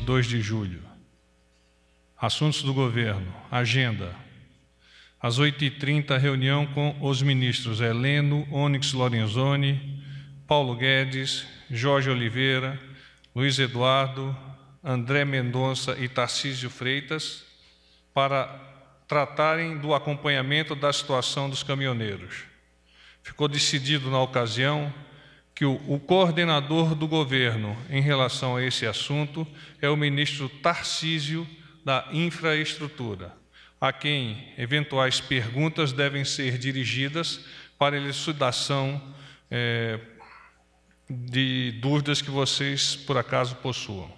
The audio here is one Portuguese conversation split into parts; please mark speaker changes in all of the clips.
Speaker 1: 22 de julho. Assuntos do governo, agenda. Às 8h30, reunião com os ministros Heleno, Onyx Lorenzoni, Paulo Guedes, Jorge Oliveira, Luiz Eduardo, André Mendonça e Tarcísio Freitas para tratarem do acompanhamento da situação dos caminhoneiros. Ficou decidido na ocasião que o, o coordenador do governo em relação a esse assunto é o ministro Tarcísio da Infraestrutura, a quem eventuais perguntas devem ser dirigidas para elucidação é, de dúvidas que vocês, por acaso, possuam.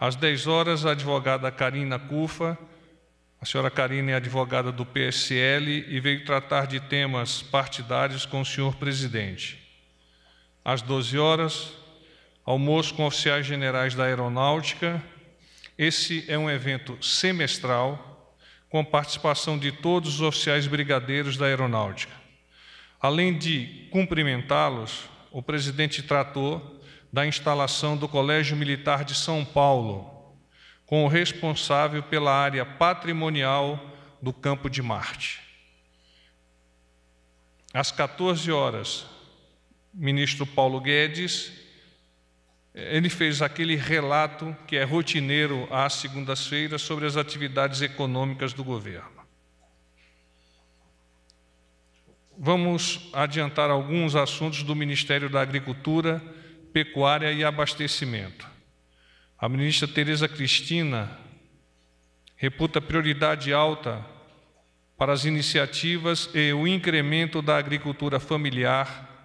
Speaker 1: Às 10 horas, a advogada Karina Cufa, a senhora Karina é advogada do PSL e veio tratar de temas partidários com o senhor presidente às 12 horas, almoço com oficiais generais da aeronáutica. Esse é um evento semestral, com participação de todos os oficiais brigadeiros da aeronáutica. Além de cumprimentá-los, o presidente tratou da instalação do Colégio Militar de São Paulo, com o responsável pela área patrimonial do Campo de Marte. Às 14 horas, ministro Paulo Guedes, ele fez aquele relato que é rotineiro às segundas-feiras sobre as atividades econômicas do governo. Vamos adiantar alguns assuntos do Ministério da Agricultura, Pecuária e Abastecimento. A ministra Tereza Cristina reputa prioridade alta para as iniciativas e o incremento da agricultura familiar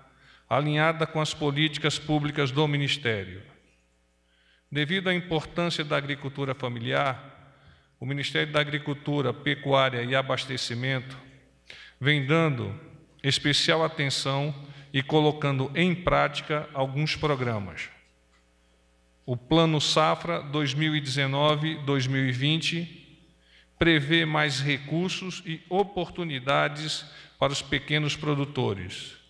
Speaker 1: alinhada com as políticas públicas do Ministério. Devido à importância da agricultura familiar, o Ministério da Agricultura, Pecuária e Abastecimento vem dando especial atenção e colocando em prática alguns programas. O Plano Safra 2019-2020 prevê mais recursos e oportunidades para os pequenos produtores.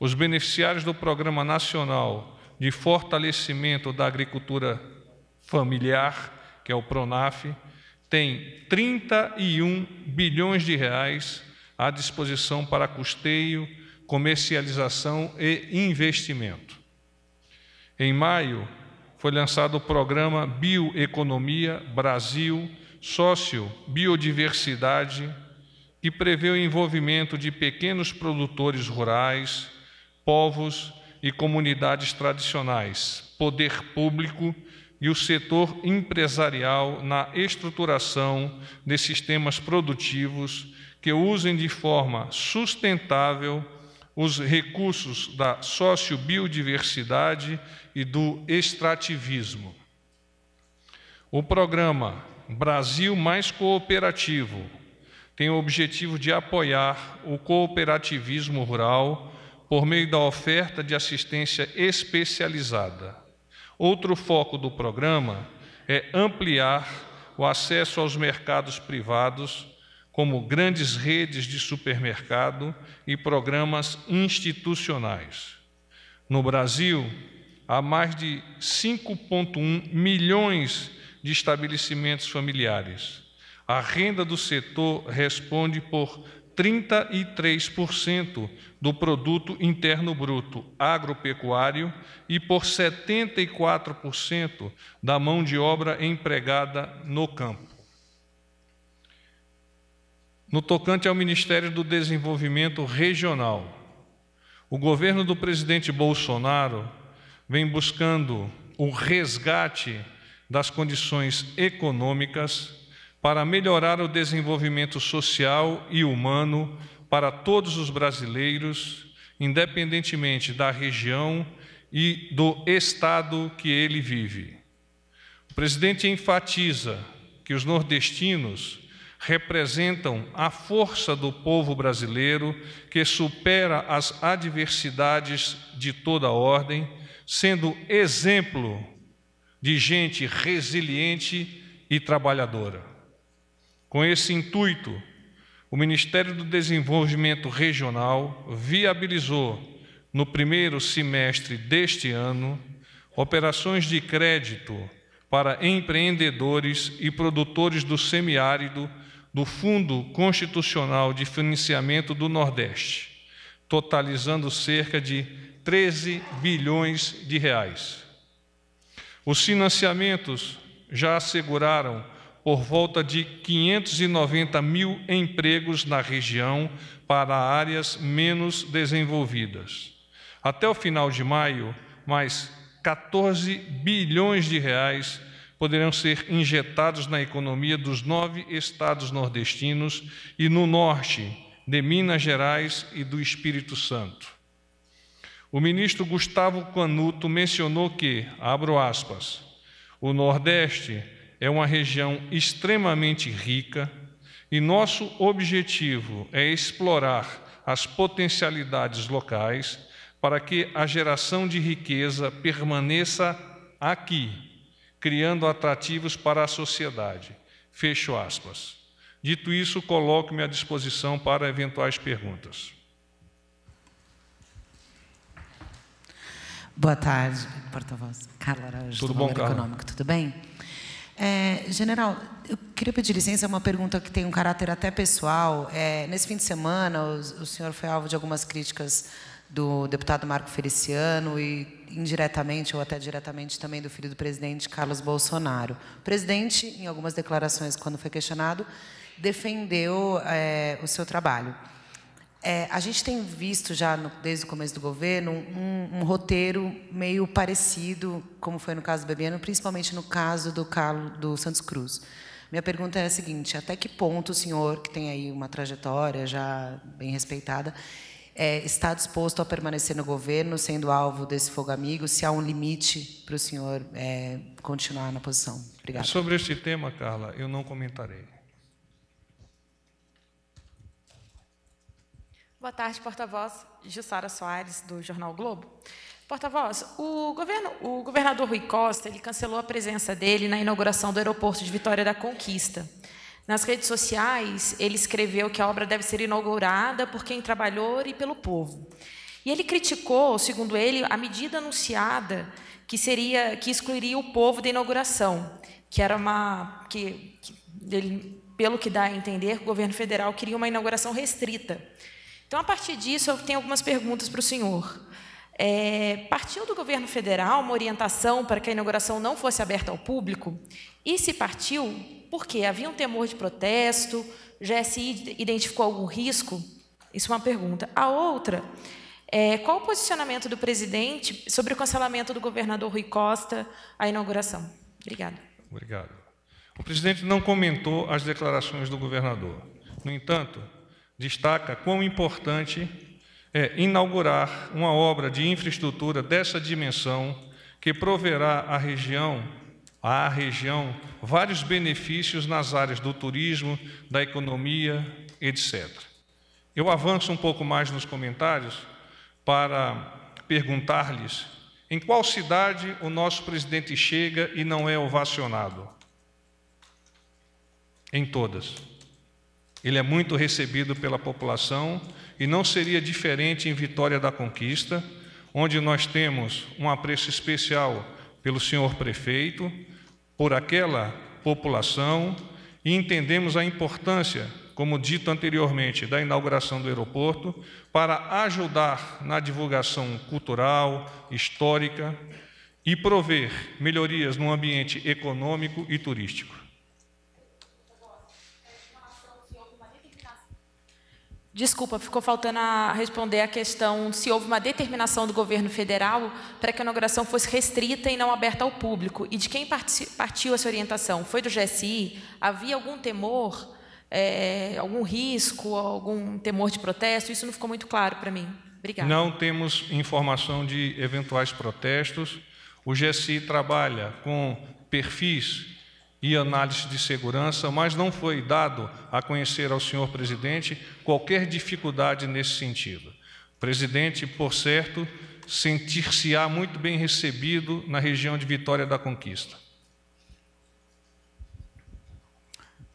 Speaker 1: Os beneficiários do Programa Nacional de Fortalecimento da Agricultura Familiar, que é o PRONAF, têm 31 bilhões de reais à disposição para custeio, comercialização e investimento. Em maio, foi lançado o programa Bioeconomia Brasil Sócio Biodiversidade, que prevê o envolvimento de pequenos produtores rurais, povos e comunidades tradicionais, poder público e o setor empresarial na estruturação de sistemas produtivos que usem de forma sustentável os recursos da sociobiodiversidade e do extrativismo. O programa Brasil Mais Cooperativo tem o objetivo de apoiar o cooperativismo rural por meio da oferta de assistência especializada. Outro foco do programa é ampliar o acesso aos mercados privados, como grandes redes de supermercado e programas institucionais. No Brasil, há mais de 5,1 milhões de estabelecimentos familiares. A renda do setor responde por 33% do produto interno bruto agropecuário e por 74% da mão de obra empregada no campo. No tocante ao Ministério do Desenvolvimento Regional, o governo do presidente Bolsonaro vem buscando o resgate das condições econômicas para melhorar o desenvolvimento social e humano para todos os brasileiros, independentemente da região e do estado que ele vive. O presidente enfatiza que os nordestinos representam a força do povo brasileiro que supera as adversidades de toda ordem, sendo exemplo de gente resiliente e trabalhadora. Com esse intuito, o Ministério do Desenvolvimento Regional viabilizou, no primeiro semestre deste ano, operações de crédito para empreendedores e produtores do semiárido do Fundo Constitucional de Financiamento do Nordeste, totalizando cerca de 13 bilhões de reais. Os financiamentos já asseguraram por volta de 590 mil empregos na região para áreas menos desenvolvidas. Até o final de maio, mais 14 bilhões de reais poderão ser injetados na economia dos nove estados nordestinos e no norte, de Minas Gerais e do Espírito Santo. O ministro Gustavo Canuto mencionou que, abro aspas, o Nordeste é uma região extremamente rica e nosso objetivo é explorar as potencialidades locais para que a geração de riqueza permaneça aqui, criando atrativos para a sociedade. Fecho aspas. Dito isso, coloco-me à disposição para eventuais perguntas.
Speaker 2: Boa tarde, porta-voz. Carla Araújo, Tudo do bom, Carla? Econômico. Tudo bem? É, general, eu queria pedir licença, é uma pergunta que tem um caráter até pessoal. É, nesse fim de semana, o, o, senhor foi alvo de algumas críticas do deputado Marco Feliciano e indiretamente ou até diretamente também do filho do presidente Carlos Bolsonaro. O presidente, em algumas declarações, quando foi questionado, defendeu é, o seu trabalho. É, a gente tem visto já no, desde o começo do governo um, um, roteiro meio parecido, como foi no caso do Bebiano, principalmente no caso do Carlos do Santos Cruz. Minha pergunta é a seguinte: até que ponto o senhor, que tem aí uma trajetória já bem respeitada, é, está disposto a permanecer no governo, sendo alvo desse fogo amigo? Se há um limite para o
Speaker 1: senhor é, continuar na posição? Obrigada. Sobre este tema, Carla, eu não comentarei.
Speaker 2: Boa tarde, porta-voz Jussara Soares, do Jornal Globo. Porta-voz, o, governo, o governador Rui Costa ele cancelou a presença dele na inauguração do aeroporto de Vitória da Conquista. Nas redes sociais, ele escreveu que a obra deve ser inaugurada por quem trabalhou e pelo povo. E ele criticou, segundo ele, a medida anunciada que seria que excluiria o povo da inauguração, que era uma que, que ele, pelo que dá a entender, o governo federal queria uma inauguração restrita. Então, a partir disso, eu tenho algumas perguntas para o senhor. É, partiu do governo federal uma orientação para que a inauguração não fosse aberta ao público? E se partiu, por quê? Havia um temor de protesto? GSI identificou algum risco? Isso é uma pergunta. A outra, é, qual o posicionamento do presidente sobre o cancelamento do governador Rui Costa à inauguração? Obrigada.
Speaker 1: Obrigado. O presidente não comentou as declarações do governador. No entanto, destaca quão importante é inaugurar uma obra de infraestrutura dessa dimensão que proverá à região, à região vários benefícios nas áreas do turismo, da economia, etc. Eu avanço um pouco mais nos comentários para perguntar-lhes em qual cidade o nosso presidente chega e não é ovacionado? Em todas. Ele é muito recebido pela população e não seria diferente em Vitória da Conquista, onde nós temos um apreço especial pelo senhor prefeito, por aquela população e entendemos a importância, como dito anteriormente, da inauguração do aeroporto para ajudar na divulgação cultural, histórica e prover melhorias no ambiente econômico e turístico.
Speaker 2: Desculpa, ficou faltando a responder a questão se houve uma determinação do governo federal para que a inauguração fosse restrita e não aberta ao público. E de quem partiu essa orientação? Foi do GSI? Havia algum temor, é, algum risco, algum temor de protesto? Isso não ficou muito claro para mim. Obrigada. Não
Speaker 1: temos informação de eventuais protestos. O GSI trabalha com perfis e análise de segurança, mas não foi dado a conhecer ao senhor presidente qualquer dificuldade nesse sentido. Presidente, por certo, sentir-se-á muito bem recebido na região de Vitória da Conquista.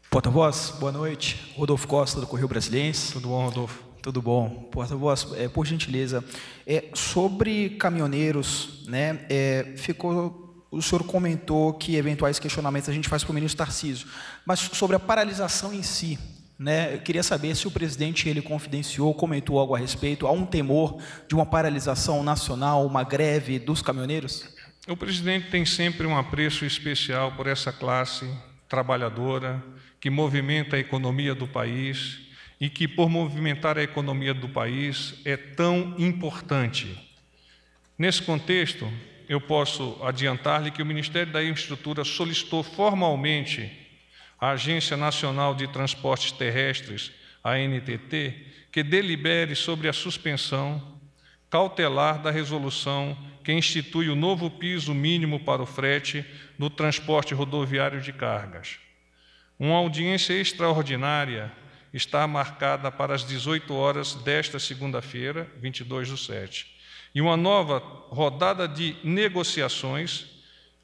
Speaker 3: Porta-voz, boa noite. Rodolfo Costa, do Correio Brasiliense. Tudo bom, Rodolfo? Tudo bom. Porta-voz, é, por gentileza, é, sobre caminhoneiros, né, é, ficou o senhor comentou que eventuais questionamentos a gente faz para o ministro Tarcísio, mas sobre a paralisação em si, né, eu queria saber se o presidente ele confidenciou, comentou algo a respeito, há um temor de uma paralisação nacional, uma greve dos caminhoneiros?
Speaker 1: O presidente tem sempre um apreço especial por essa classe trabalhadora que movimenta a economia do país e que, por movimentar a economia do país, é tão importante. Nesse contexto, eu posso adiantar-lhe que o Ministério da Infraestrutura solicitou formalmente à Agência Nacional de Transportes Terrestres, ANTT, que delibere sobre a suspensão cautelar da resolução que institui o novo piso mínimo para o frete no transporte rodoviário de cargas. Uma audiência extraordinária está marcada para as 18 horas desta segunda-feira, 22 do 7 e uma nova rodada de negociações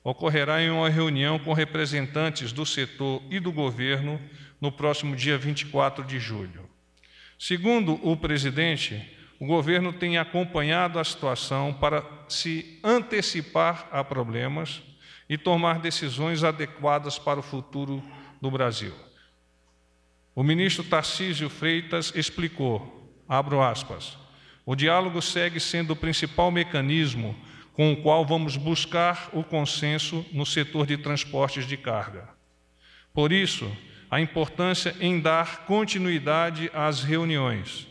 Speaker 1: ocorrerá em uma reunião com representantes do setor e do governo no próximo dia 24 de julho. Segundo o presidente, o governo tem acompanhado a situação para se antecipar a problemas e tomar decisões adequadas para o futuro do Brasil. O ministro Tarcísio Freitas explicou, abro aspas, o diálogo segue sendo o principal mecanismo com o qual vamos buscar o consenso no setor de transportes de carga. Por isso, a importância em dar continuidade às reuniões.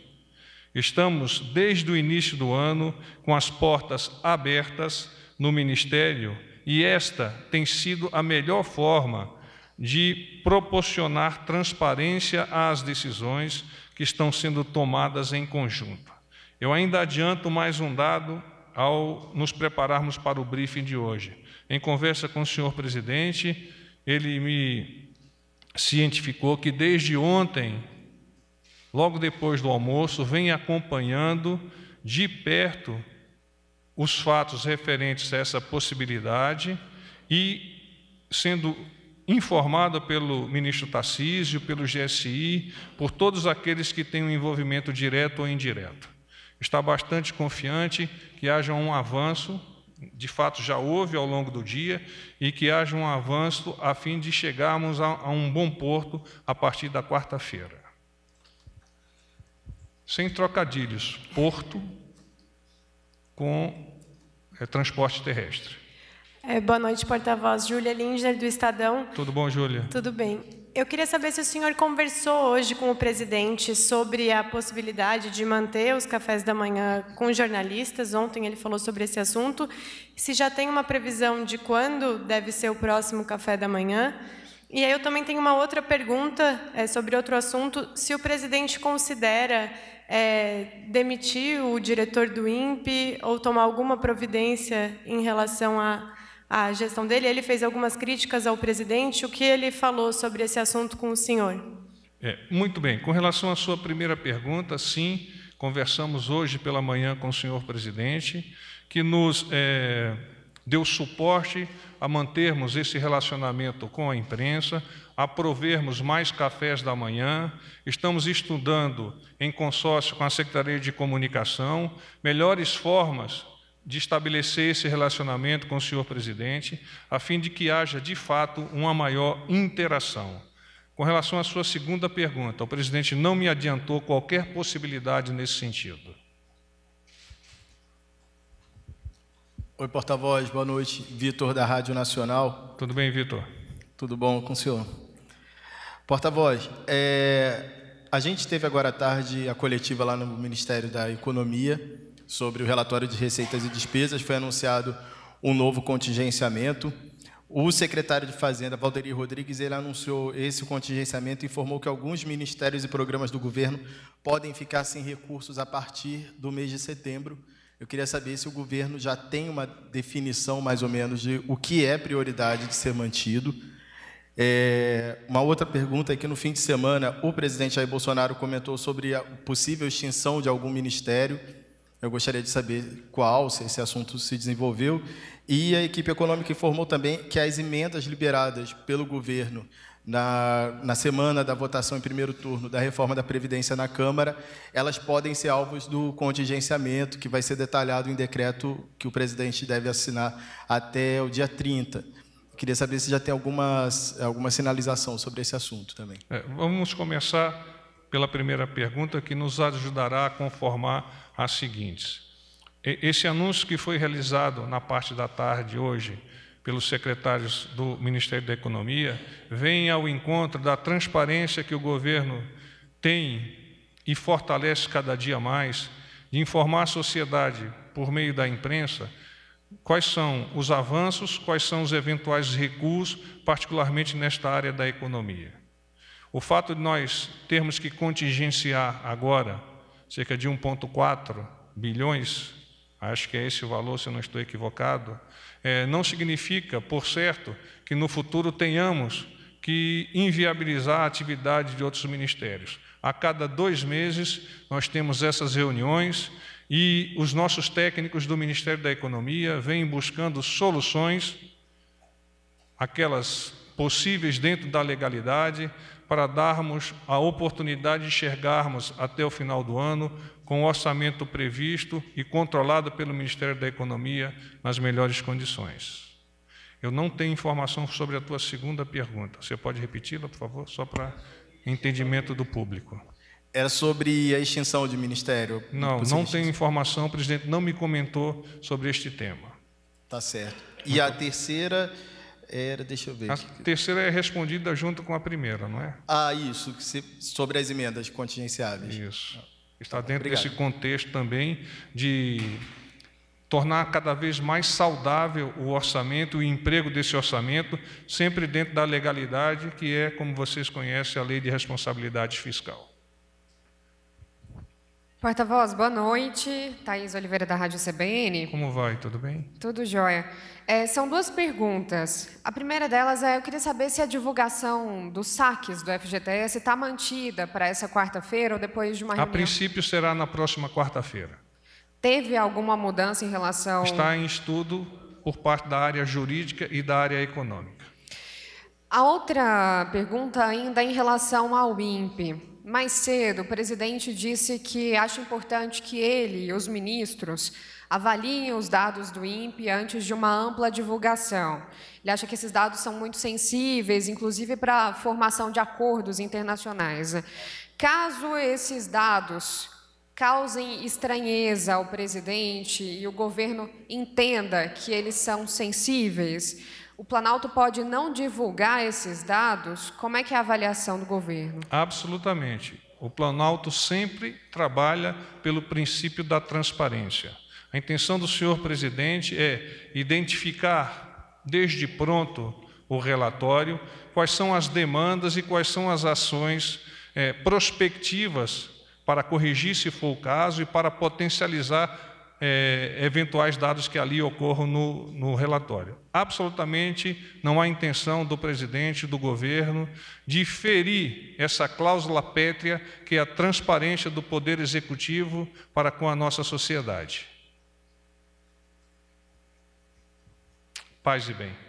Speaker 1: Estamos, desde o início do ano, com as portas abertas no Ministério e esta tem sido a melhor forma de proporcionar transparência às decisões que estão sendo tomadas em conjunto. Eu ainda adianto mais um dado ao nos prepararmos para o briefing de hoje. Em conversa com o senhor presidente, ele me cientificou que desde ontem, logo depois do almoço, vem acompanhando de perto os fatos referentes a essa possibilidade e sendo informado pelo ministro Tarcísio, pelo GSI, por todos aqueles que têm um envolvimento direto ou indireto está bastante confiante que haja um avanço, de fato já houve ao longo do dia, e que haja um avanço a fim de chegarmos a, a um bom porto a partir da quarta-feira. Sem trocadilhos, porto com é, transporte terrestre.
Speaker 2: É, boa noite, porta-voz. Júlia Linder, do Estadão.
Speaker 1: Tudo bom, Júlia?
Speaker 2: Tudo bem. Eu queria saber se o senhor conversou hoje com o presidente sobre a possibilidade de manter os cafés da manhã com jornalistas. Ontem ele falou sobre esse assunto. Se já tem uma previsão de quando deve ser o próximo café da manhã. E aí eu também tenho uma outra pergunta é, sobre outro assunto. Se o presidente considera é, demitir o diretor do INPE ou tomar alguma providência em relação a a gestão dele, ele fez algumas críticas ao presidente. O que ele falou sobre esse assunto com o senhor?
Speaker 1: É, muito bem. Com relação à sua primeira pergunta, sim, conversamos hoje pela manhã com o senhor presidente, que nos é, deu suporte a mantermos esse relacionamento com a imprensa, a provermos mais cafés da manhã. Estamos estudando em consórcio com a Secretaria de Comunicação melhores formas de estabelecer esse relacionamento com o senhor presidente, a fim de que haja, de fato, uma maior interação. Com relação à sua segunda pergunta, o presidente não me adiantou qualquer possibilidade nesse sentido. Oi, porta-voz, boa noite. Vitor, da Rádio
Speaker 3: Nacional.
Speaker 1: Tudo bem, Vitor?
Speaker 3: Tudo bom com o senhor? Porta-voz, é... a gente teve agora à tarde a coletiva lá no Ministério da Economia sobre o relatório de receitas e despesas, foi anunciado um novo contingenciamento. O secretário de Fazenda, Valderi Rodrigues, ele anunciou esse contingenciamento e informou que alguns ministérios e programas do governo podem ficar sem recursos a partir do mês de setembro. Eu queria saber se o governo já tem uma definição, mais ou menos, de o que é prioridade de ser mantido. É, uma outra pergunta é que, no fim de semana, o presidente Jair Bolsonaro comentou sobre a possível extinção de algum ministério eu gostaria de saber qual, se esse assunto se desenvolveu. E a equipe econômica informou também que as emendas liberadas pelo governo na, na semana da votação em primeiro turno da reforma da Previdência na Câmara, elas podem ser alvos do contingenciamento, que vai ser detalhado em decreto que o presidente deve assinar até o dia 30. Queria saber se já tem alguma, alguma sinalização sobre esse assunto também.
Speaker 1: É, vamos começar pela primeira pergunta, que nos ajudará a conformar as seguintes. Esse anúncio que foi realizado na parte da tarde hoje pelos secretários do Ministério da Economia vem ao encontro da transparência que o governo tem e fortalece cada dia mais de informar a sociedade por meio da imprensa quais são os avanços, quais são os eventuais recuos, particularmente nesta área da economia. O fato de nós termos que contingenciar agora cerca de 1,4 bilhões, acho que é esse o valor, se eu não estou equivocado, é, não significa, por certo, que no futuro tenhamos que inviabilizar a atividade de outros ministérios. A cada dois meses nós temos essas reuniões e os nossos técnicos do Ministério da Economia vêm buscando soluções, aquelas possíveis dentro da legalidade, para darmos a oportunidade de enxergarmos até o final do ano com o orçamento previsto e controlado pelo Ministério da Economia nas melhores condições. Eu não tenho informação sobre a tua segunda pergunta. Você pode repeti-la, por favor, só para entendimento do público.
Speaker 3: Era sobre a extinção de ministério? Não, não tenho
Speaker 1: informação. O presidente não me comentou sobre este tema.
Speaker 3: Tá certo. E a terceira era, deixa eu ver. A
Speaker 1: terceira é respondida junto com a primeira, não é?
Speaker 3: Ah, isso, se, sobre as emendas contingenciáveis. Isso.
Speaker 1: Está dentro Obrigado. desse contexto também de tornar cada vez mais saudável o orçamento, o emprego desse orçamento, sempre dentro da legalidade, que é, como vocês conhecem, a Lei de Responsabilidade Fiscal.
Speaker 4: Porta-voz, boa noite. Thaís Oliveira, da Rádio CBN.
Speaker 1: Como vai? Tudo bem?
Speaker 4: Tudo jóia. É, são duas perguntas. A primeira delas é: eu queria saber se a divulgação dos saques do FGTS está mantida para essa quarta-feira ou depois de uma reunião? A princípio
Speaker 1: será na próxima quarta-feira.
Speaker 4: Teve alguma mudança em relação. Está
Speaker 1: em estudo por parte da área jurídica e da área econômica.
Speaker 4: A outra pergunta ainda é em relação ao INPE. Mais cedo, o presidente disse que acha importante que ele e os ministros avaliem os dados do INPE antes de uma ampla divulgação. Ele acha que esses dados são muito sensíveis, inclusive para a formação de acordos internacionais. Caso esses dados causem estranheza ao presidente e o governo entenda que eles são sensíveis, o Planalto pode não divulgar esses dados? Como é que é a avaliação do governo?
Speaker 1: Absolutamente. O Planalto sempre trabalha pelo princípio da transparência. A intenção do senhor presidente é identificar desde pronto o relatório, quais são as demandas e quais são as ações é, prospectivas para corrigir, se for o caso, e para potencializar é, eventuais dados que ali ocorram no, no relatório. Absolutamente não há intenção do presidente, do governo, de ferir essa cláusula pétrea que é a transparência do poder executivo para com a nossa sociedade. Paz e bem.